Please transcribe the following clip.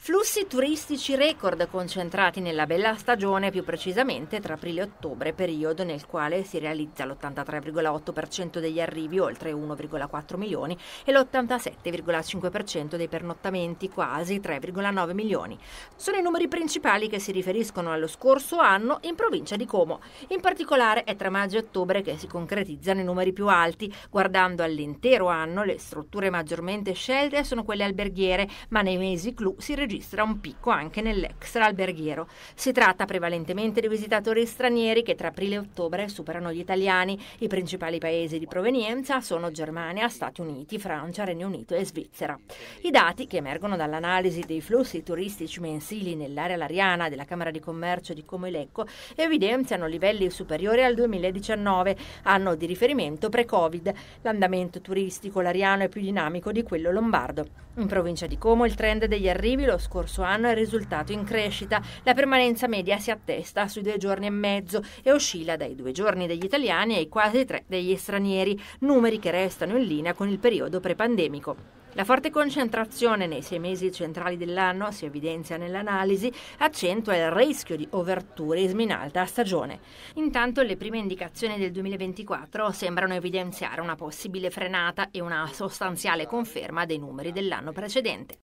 Flussi turistici record concentrati nella bella stagione, più precisamente tra aprile e ottobre, periodo nel quale si realizza l'83,8% degli arrivi, oltre 1,4 milioni, e l'87,5% dei pernottamenti, quasi 3,9 milioni. Sono i numeri principali che si riferiscono allo scorso anno in provincia di Como. In particolare è tra maggio e ottobre che si concretizzano i numeri più alti. Guardando all'intero anno, le strutture maggiormente scelte sono quelle alberghiere, ma nei mesi clou si riducono registra un picco anche nell'extra alberghiero. Si tratta prevalentemente di visitatori stranieri che tra aprile e ottobre superano gli italiani. I principali paesi di provenienza sono Germania, Stati Uniti, Francia, Regno Unito e Svizzera. I dati che emergono dall'analisi dei flussi turistici mensili nell'area lariana della Camera di Commercio di Como e Lecco evidenziano livelli superiori al 2019, anno di riferimento pre-Covid. L'andamento turistico lariano è più dinamico di quello lombardo. In provincia di Como il trend degli arrivi lo lo scorso anno è risultato in crescita. La permanenza media si attesta sui due giorni e mezzo e oscilla dai due giorni degli italiani ai quasi tre degli stranieri, numeri che restano in linea con il periodo prepandemico. La forte concentrazione nei sei mesi centrali dell'anno, si evidenzia nell'analisi, accentua il rischio di overtourism in alta stagione. Intanto le prime indicazioni del 2024 sembrano evidenziare una possibile frenata e una sostanziale conferma dei numeri dell'anno precedente.